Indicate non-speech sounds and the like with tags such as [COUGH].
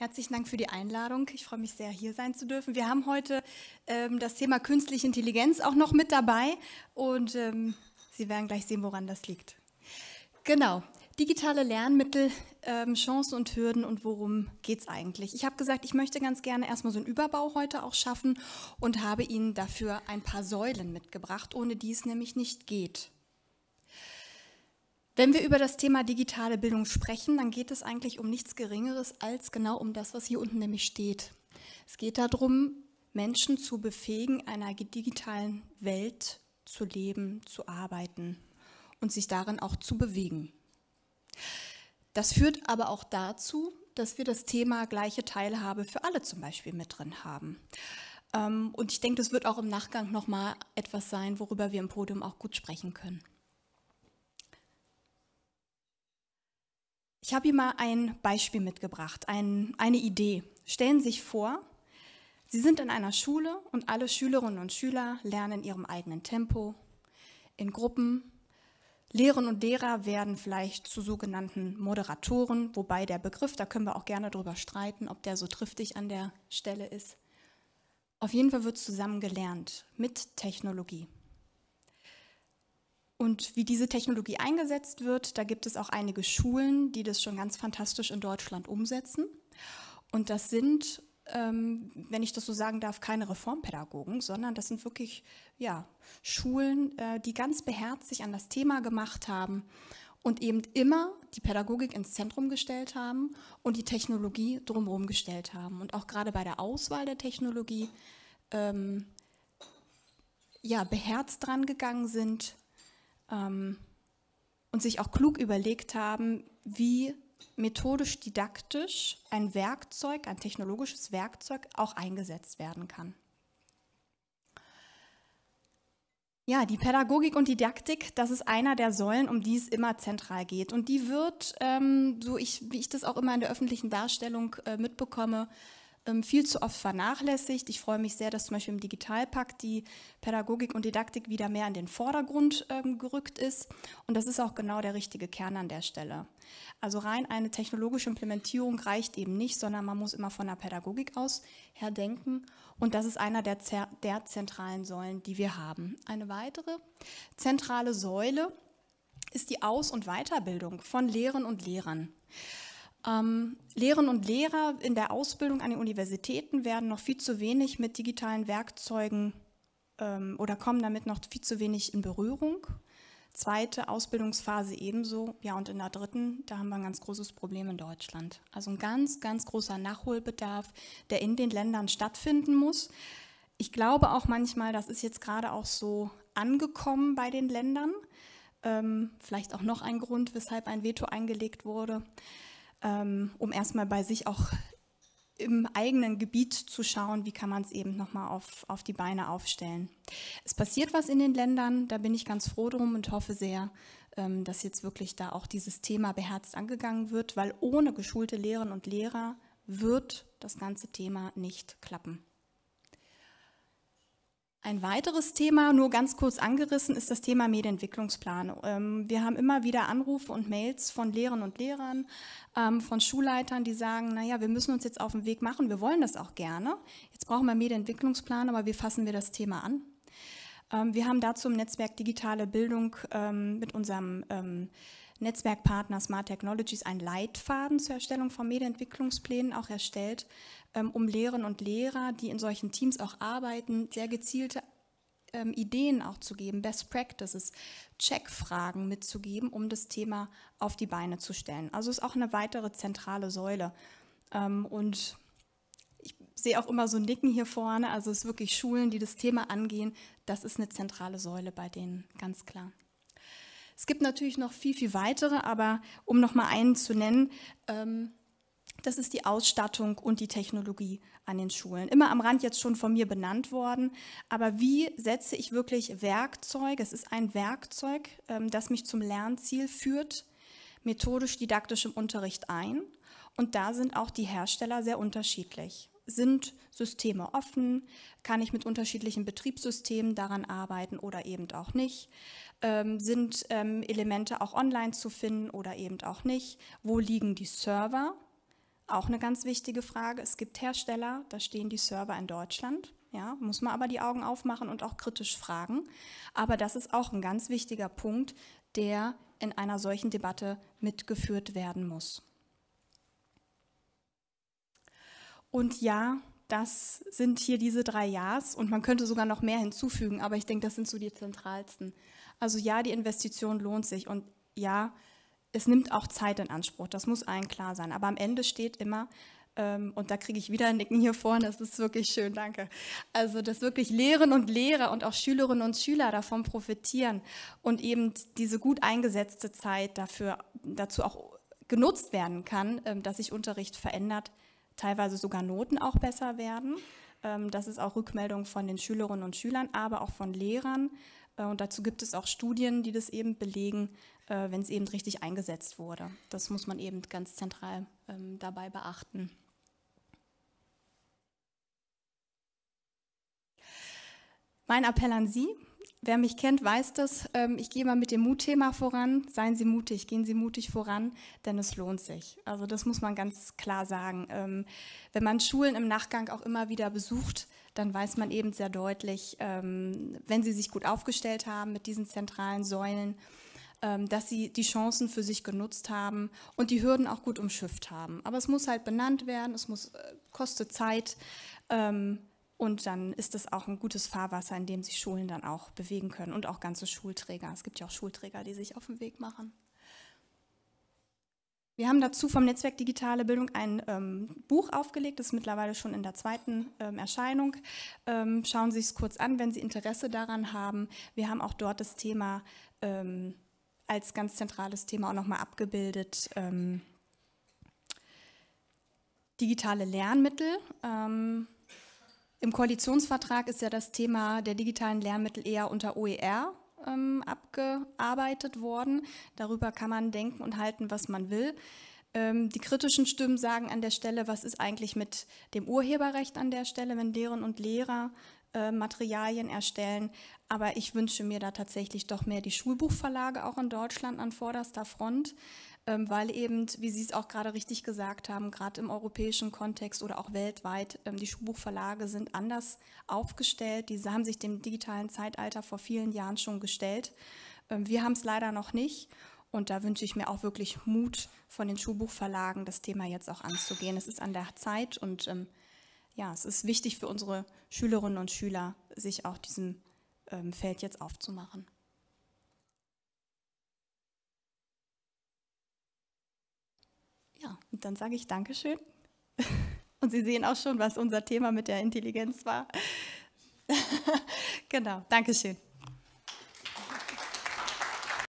Herzlichen Dank für die Einladung. Ich freue mich sehr, hier sein zu dürfen. Wir haben heute ähm, das Thema künstliche Intelligenz auch noch mit dabei und ähm, Sie werden gleich sehen, woran das liegt. Genau, digitale Lernmittel, ähm, Chancen und Hürden und worum geht es eigentlich? Ich habe gesagt, ich möchte ganz gerne erstmal so einen Überbau heute auch schaffen und habe Ihnen dafür ein paar Säulen mitgebracht, ohne die es nämlich nicht geht. Wenn wir über das Thema digitale Bildung sprechen, dann geht es eigentlich um nichts Geringeres als genau um das, was hier unten nämlich steht. Es geht darum, Menschen zu befähigen, einer digitalen Welt zu leben, zu arbeiten und sich darin auch zu bewegen. Das führt aber auch dazu, dass wir das Thema gleiche Teilhabe für alle zum Beispiel mit drin haben. Ähm, und ich denke, das wird auch im Nachgang nochmal etwas sein, worüber wir im Podium auch gut sprechen können. Ich habe hier mal ein Beispiel mitgebracht, ein, eine Idee. Stellen Sie sich vor, Sie sind in einer Schule und alle Schülerinnen und Schüler lernen in ihrem eigenen Tempo, in Gruppen. Lehrerinnen und Lehrer werden vielleicht zu sogenannten Moderatoren, wobei der Begriff, da können wir auch gerne drüber streiten, ob der so triftig an der Stelle ist. Auf jeden Fall wird zusammen gelernt mit Technologie. Und wie diese Technologie eingesetzt wird, da gibt es auch einige Schulen, die das schon ganz fantastisch in Deutschland umsetzen. Und das sind, ähm, wenn ich das so sagen darf, keine Reformpädagogen, sondern das sind wirklich ja, Schulen, äh, die ganz beherzt sich an das Thema gemacht haben und eben immer die Pädagogik ins Zentrum gestellt haben und die Technologie drumherum gestellt haben. Und auch gerade bei der Auswahl der Technologie ähm, ja, beherzt dran gegangen sind, ähm, und sich auch klug überlegt haben, wie methodisch didaktisch ein Werkzeug, ein technologisches Werkzeug auch eingesetzt werden kann. Ja, die Pädagogik und Didaktik, das ist einer der Säulen, um die es immer zentral geht. Und die wird, ähm, so ich, wie ich das auch immer in der öffentlichen Darstellung äh, mitbekomme, ähm, viel zu oft vernachlässigt. Ich freue mich sehr, dass zum Beispiel im Digitalpakt die Pädagogik und Didaktik wieder mehr in den Vordergrund ähm, gerückt ist. Und das ist auch genau der richtige Kern an der Stelle. Also rein eine technologische Implementierung reicht eben nicht, sondern man muss immer von der Pädagogik aus her denken. Und das ist einer der, der zentralen Säulen, die wir haben. Eine weitere zentrale Säule ist die Aus- und Weiterbildung von Lehrern und Lehrern. Ähm, Lehrerinnen und Lehrer in der Ausbildung an den Universitäten werden noch viel zu wenig mit digitalen Werkzeugen ähm, oder kommen damit noch viel zu wenig in Berührung. Zweite Ausbildungsphase ebenso. Ja, und in der dritten, da haben wir ein ganz großes Problem in Deutschland. Also ein ganz, ganz großer Nachholbedarf, der in den Ländern stattfinden muss. Ich glaube auch manchmal, das ist jetzt gerade auch so angekommen bei den Ländern. Ähm, vielleicht auch noch ein Grund, weshalb ein Veto eingelegt wurde ähm, um erstmal bei sich auch im eigenen Gebiet zu schauen, wie kann man es eben nochmal auf, auf die Beine aufstellen. Es passiert was in den Ländern, da bin ich ganz froh drum und hoffe sehr, ähm, dass jetzt wirklich da auch dieses Thema beherzt angegangen wird, weil ohne geschulte Lehrerinnen und Lehrer wird das ganze Thema nicht klappen. Ein weiteres Thema, nur ganz kurz angerissen, ist das Thema Medienentwicklungsplan. Ähm, wir haben immer wieder Anrufe und Mails von Lehrern und Lehrern, ähm, von Schulleitern, die sagen, naja, wir müssen uns jetzt auf den Weg machen, wir wollen das auch gerne. Jetzt brauchen wir einen Medienentwicklungsplan, aber wie fassen wir das Thema an? Ähm, wir haben dazu im Netzwerk Digitale Bildung mit unserem Netzwerkpartner Smart Technologies einen Leitfaden zur Erstellung von Medienentwicklungsplänen auch erstellt, ähm, um Lehrerinnen und Lehrer, die in solchen Teams auch arbeiten, sehr gezielte ähm, Ideen auch zu geben, Best Practices, Checkfragen mitzugeben, um das Thema auf die Beine zu stellen. Also ist auch eine weitere zentrale Säule. Ähm, und ich sehe auch immer so Nicken hier vorne, also es ist wirklich Schulen, die das Thema angehen. Das ist eine zentrale Säule bei denen, ganz klar. Es gibt natürlich noch viel, viel weitere, aber um noch mal einen zu nennen, ähm, das ist die Ausstattung und die Technologie an den Schulen. Immer am Rand jetzt schon von mir benannt worden. Aber wie setze ich wirklich Werkzeug, es ist ein Werkzeug, ähm, das mich zum Lernziel führt, methodisch-didaktisch im Unterricht ein? Und da sind auch die Hersteller sehr unterschiedlich sind Systeme offen? Kann ich mit unterschiedlichen Betriebssystemen daran arbeiten oder eben auch nicht? Ähm, sind ähm, Elemente auch online zu finden oder eben auch nicht? Wo liegen die Server? Auch eine ganz wichtige Frage. Es gibt Hersteller, da stehen die Server in Deutschland. Ja, muss man aber die Augen aufmachen und auch kritisch fragen. Aber das ist auch ein ganz wichtiger Punkt, der in einer solchen Debatte mitgeführt werden muss. Und ja, das sind hier diese drei Ja's und man könnte sogar noch mehr hinzufügen, aber ich denke, das sind so die zentralsten. Also ja, die Investition lohnt sich und ja, es nimmt auch Zeit in Anspruch, das muss allen klar sein. Aber am Ende steht immer, ähm, und da kriege ich wieder ein Nicken hier vorne, das ist wirklich schön, danke. Also, dass wirklich Lehren und Lehrer und auch Schülerinnen und Schüler davon profitieren und eben diese gut eingesetzte Zeit dafür, dazu auch genutzt werden kann, ähm, dass sich Unterricht verändert teilweise sogar Noten auch besser werden. Ähm, das ist auch Rückmeldung von den Schülerinnen und Schülern, aber auch von Lehrern. Äh, und dazu gibt es auch Studien, die das eben belegen, äh, wenn es eben richtig eingesetzt wurde. Das muss man eben ganz zentral ähm, dabei beachten. Mein Appell an Sie, Wer mich kennt, weiß das. Ähm, ich gehe mal mit dem Mutthema voran. Seien Sie mutig, gehen Sie mutig voran, denn es lohnt sich. Also das muss man ganz klar sagen. Ähm, wenn man Schulen im Nachgang auch immer wieder besucht, dann weiß man eben sehr deutlich, ähm, wenn sie sich gut aufgestellt haben mit diesen zentralen Säulen, dass sie die Chancen für sich genutzt haben und die Hürden auch gut umschifft haben. Aber es muss halt benannt werden, es muss, äh, kostet Zeit. Und dann ist es auch ein gutes Fahrwasser, in dem sich Schulen dann auch bewegen können und auch ganze Schulträger. Es gibt ja auch Schulträger, die sich auf den Weg machen. Wir haben dazu vom Netzwerk Digitale Bildung ein ähm, Buch aufgelegt, das ist mittlerweile schon in der zweiten ähm, Erscheinung. Ähm, schauen Sie es kurz an, wenn Sie Interesse daran haben. Wir haben auch dort das Thema ähm, als ganz zentrales Thema auch nochmal abgebildet. Ähm, digitale Lernmittel ähm, im Koalitionsvertrag ist ja das Thema der digitalen Lehrmittel eher unter OER ähm, abgearbeitet worden. Darüber kann man denken und halten, was man will. Ähm, die kritischen Stimmen sagen an der Stelle, was ist eigentlich mit dem Urheberrecht an der Stelle, wenn Lehrerinnen und Lehrer äh, Materialien erstellen. Aber ich wünsche mir da tatsächlich doch mehr die Schulbuchverlage auch in Deutschland an vorderster Front, ähm, weil eben, wie Sie es auch gerade richtig gesagt haben, gerade im europäischen Kontext oder auch weltweit, ähm, die Schulbuchverlage sind anders aufgestellt. Diese haben sich dem digitalen Zeitalter vor vielen Jahren schon gestellt. Ähm, wir haben es leider noch nicht. Und da wünsche ich mir auch wirklich Mut von den Schulbuchverlagen, das Thema jetzt auch anzugehen. Es ist an der Zeit und ähm, ja, es ist wichtig für unsere Schülerinnen und Schüler, sich auch diesem ähm, Feld jetzt aufzumachen. Ja, und dann sage ich Dankeschön. [LAUGHS] Und Sie sehen auch schon, was unser Thema mit der Intelligenz war. [LAUGHS] genau, Dankeschön.